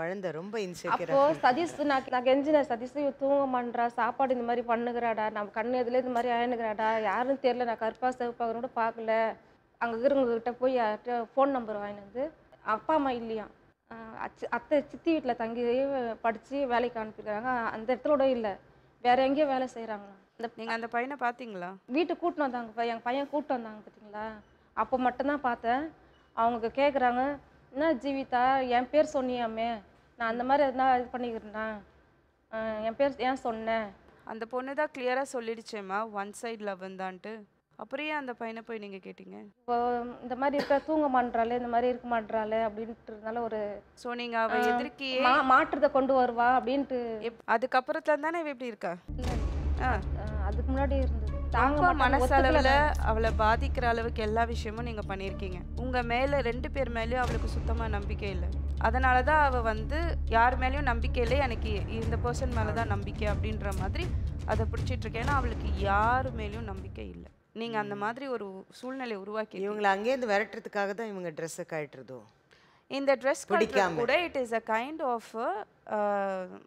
குழந்தை ரொம்ப இன்செக்யூர் அப்போ சதீஷ் நான் நான் கெஞ்சினேன் சதீஷ் தூங்க மாட்டா சாப்பாடு இந்த மாதிரி பண்ணுகிறாடா நம்ம கண்ணு எதுல இந்த மாதிரி ஆயினுக்கிறாடா யாருன்னு தெரியல நான் கருப்பா சிவப்பாக கூட பார்க்கல அங்கே இருக்கிறவங்ககிட்ட போய் யார்கிட்ட ஃபோன் நம்பர் வாங்கினது அப்பா அம்மா இல்லையா அத்தை சித்தி வீட்டில் தங்கி படித்து வேலைக்கு அனுப்பியிருக்காங்க அந்த இடத்துல கூட இல்லை வேற எங்கேயோ வேலை செய்கிறாங்களா அந்த நீங்கள் அந்த பையனை பார்த்தீங்களா வீட்டுக்கு கூட்டின்னு வந்தாங்க எங்கள் பையன் கூப்பிட்டு வந்தாங்க பார்த்தீங்களா அப்போ மட்டும்தான் பார்த்தேன் அவங்க கேட்குறாங்க என்ன ஜீவிதா என் பேர் சொன்னியாமே நான் அந்த மாதிரி இருந்தால் இது பண்ணிக்கிறேன் என் பேர் ஏன் சொன்னேன் அந்த பொண்ணு தான் கிளியராக சொல்லிடுச்சேம்மா ஒன் சைட் தான்ட்டு அப்புறம் அந்த பையனை போய் நீங்கள் கேட்டீங்க இப்போ இந்த மாதிரி இருக்க தூங்க மாட்டாளே இந்த மாதிரி இருக்க மாட்டாளே அப்படின்ட்டு இருந்தால ஒரு ஸோ நீங்கள் அவள் எதிர்க்கி மாற்றத்தை கொண்டு வருவா அப்படின்ட்டு அதுக்கப்புறத்துல தானே இவ எப்படி இருக்கா அதுக்கு முன்னாடி இருந்தது தாங்க மனசளவில் அவளை பாதிக்கிற அளவுக்கு எல்லா விஷயமும் நீங்கள் பண்ணியிருக்கீங்க உங்கள் மேலே ரெண்டு பேர் மேலேயும் அவளுக்கு சுத்தமாக நம்பிக்கை இல்லை அதனால தான் அவள் வந்து யார் மேலேயும் நம்பிக்கை இல்லை எனக்கு இந்த பர்சன் மேலே தான் நம்பிக்கை அப்படின்ற மாதிரி அதை பிடிச்சிட்ருக்கேன் ஏன்னா அவளுக்கு யார் மேலேயும் நம்பிக்கை இல்லை நீங்கள் அந்த மாதிரி ஒரு சூழ்நிலை உருவாக்கி இவங்களை அங்கேருந்து விரட்டுறதுக்காக தான் இவங்க ட்ரெஸ்ஸை காட்டுறதோ இந்த ட்ரெஸ் கண்ட்ரோல் கூட it is a kind of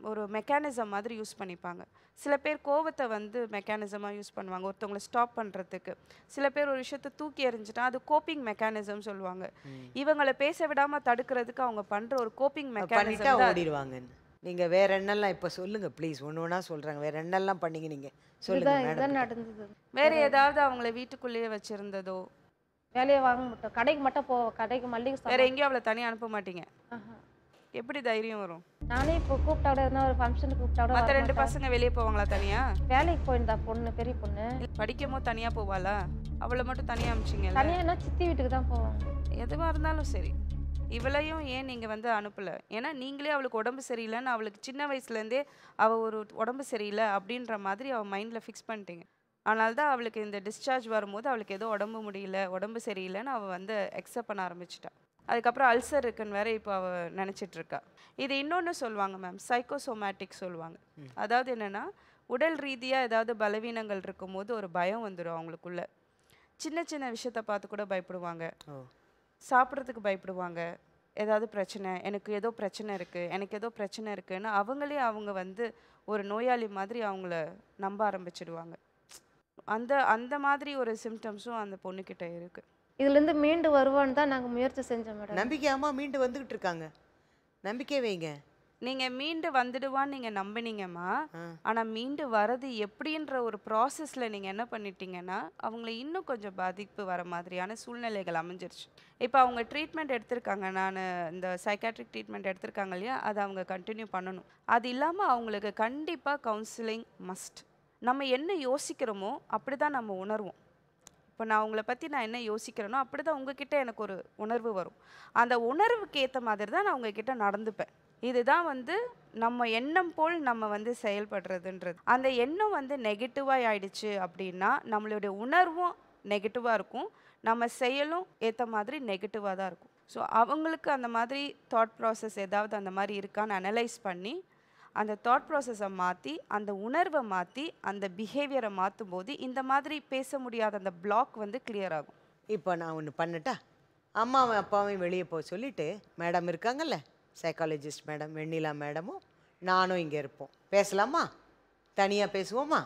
ஒரு மெக்கானிசம் மாதிரி யூஸ் பண்ணிப்பாங்க சில பேர் கோவத்தை வந்து மெக்கானிசமாக யூஸ் பண்ணுவாங்க ஒருத்தவங்களை ஸ்டாப் பண்ணுறதுக்கு சில பேர் ஒரு விஷயத்த தூக்கி எறிஞ்சிட்டா அது கோப்பிங் மெக்கானிசம் சொல்லுவாங்க இவங்களை பேச விடாமல் தடுக்கிறதுக்கு அவங்க பண்ணுற ஒரு கோப்பிங் மெக்கானிசம் ஓடிடுவாங்க நீங்கள் வேற என்னெல்லாம் இப்போ சொல்லுங்க ப்ளீஸ் ஒன்று ஒன்றா சொல்கிறாங்க வேற என்னெல்லாம் பண்ணீங்க நீங்கள் சொல்லுங்க நடந்தது வேற ஏதாவது அவங்கள வீட்டுக்குள்ளேயே வச்சிருந்ததோ வேலையை வாங்க மாட்டோம் கடைக்கு மட்டும் போ கடைக்கு மல்லிகை வேற எங்கேயும் அவளை தனியாக அனுப்ப மாட்டீங்க எப்படி தைரியம் வரும் நானே இப்போ கூப்பிட்டா கூட ஒரு ஃபங்க்ஷனுக்கு கூப்பிட்டா கூட மற்ற ரெண்டு பசங்க வெளியே போவாங்களா தனியா வேலைக்கு போயிருந்தா பொண்ணு பெரிய பொண்ணு படிக்கும் போது தனியாக போவாளா அவளை மட்டும் தனியாக அமிச்சிங்க தனியானா சித்தி வீட்டுக்கு தான் போவாங்க எதுவாக இருந்தாலும் சரி இவளையும் ஏன் நீங்கள் வந்து அனுப்பலை ஏன்னா நீங்களே அவளுக்கு உடம்பு சரியில்லைன்னு அவளுக்கு சின்ன வயசுலேருந்தே அவள் ஒரு உடம்பு சரியில்லை அப்படின்ற மாதிரி அவள் மைண்டில் ஃபிக்ஸ் பண்ணிட்டீங்க ஆனால் தான் அவளுக்கு இந்த டிஸ்சார்ஜ் வரும்போது அவளுக்கு ஏதோ உடம்பு முடியல உடம்பு சரியில்லைன்னு அவள் வந்து அக்செப்ட் பண்ண ஆரம்பிச்சிட்டா அதுக்கப்புறம் அல்சர் இருக்குன்னு வேற இப்போ அவள் நினச்சிட்டு இருக்கா இது இன்னொன்று சொல்லுவாங்க மேம் சைக்கோசோமேட்டிக் சொல்லுவாங்க அதாவது என்னென்னா உடல் ரீதியாக ஏதாவது பலவீனங்கள் இருக்கும்போது ஒரு பயம் வந்துடும் அவங்களுக்குள்ள சின்ன சின்ன விஷயத்த பார்த்து கூட பயப்படுவாங்க சாப்பிட்றதுக்கு பயப்படுவாங்க ஏதாவது பிரச்சனை எனக்கு ஏதோ பிரச்சனை இருக்குது எனக்கு ஏதோ பிரச்சனை இருக்குன்னு அவங்களே அவங்க வந்து ஒரு நோயாளி மாதிரி அவங்கள நம்ப ஆரம்பிச்சிடுவாங்க அந்த அந்த மாதிரி ஒரு சிம்டம்ஸும் அந்த பொண்ணுக்கிட்ட இருக்குது இதுலேருந்து மீண்டு வருவான்னு தான் நாங்கள் முயற்சி செஞ்சோம் மேடம் நம்பிக்கையாமா மீண்டு வந்துகிட்டு இருக்காங்க நம்பிக்கை வைங்க நீங்க மீண்டு வந்துடுவான்னு நீங்க நம்பினீங்கம்மா ஆனா மீண்டு வரது எப்படின்ற ஒரு ப்ராசஸ்ல நீங்க என்ன பண்ணிட்டீங்கன்னா அவங்கள இன்னும் கொஞ்சம் பாதிப்பு வர மாதிரியான சூழ்நிலைகள் அமைஞ்சிருச்சு இப்போ அவங்க ட்ரீட்மெண்ட் எடுத்திருக்காங்க நான் இந்த சைக்காட்ரிக் ட்ரீட்மெண்ட் எடுத்திருக்காங்க இல்லையா அதை அவங்க கண்டினியூ பண்ணணும் அது இல்லாமல் அவங்களுக்கு கண்டிப்பாக கவுன்சிலிங் மஸ்ட் நம்ம என்ன யோசிக்கிறோமோ அப்படி தான் நம்ம உணர்வோம் இப்போ நான் உங்களை பற்றி நான் என்ன யோசிக்கிறேனோ அப்படி தான் உங்ககிட்ட எனக்கு ஒரு உணர்வு வரும் அந்த உணர்வுக்கு ஏற்ற மாதிரி தான் நான் உங்ககிட்ட நடந்துப்பேன் இதுதான் வந்து நம்ம எண்ணம் போல் நம்ம வந்து செயல்படுறதுன்றது அந்த எண்ணம் வந்து நெகட்டிவாக ஆயிடுச்சு அப்படின்னா நம்மளுடைய உணர்வும் நெகட்டிவாக இருக்கும் நம்ம செயலும் ஏற்ற மாதிரி நெகட்டிவாக தான் இருக்கும் ஸோ அவங்களுக்கு அந்த மாதிரி தாட் ப்ராசஸ் ஏதாவது அந்த மாதிரி இருக்கான்னு அனலைஸ் பண்ணி அந்த தாட் ப்ராசஸை மாற்றி அந்த உணர்வை மாற்றி அந்த பிஹேவியரை மாற்றும் போது இந்த மாதிரி பேச முடியாத அந்த பிளாக் வந்து கிளியர் ஆகும் இப்போ நான் ஒன்று பண்ணட்டா அம்மாவும் அப்பாவையும் வெளியே போக சொல்லிவிட்டு மேடம் இருக்காங்கல்ல சைக்காலஜிஸ்ட் மேடம் வெண்ணிலா மேடமும் நானும் இங்கே இருப்போம் பேசலாமா தனியாக பேசுவோமா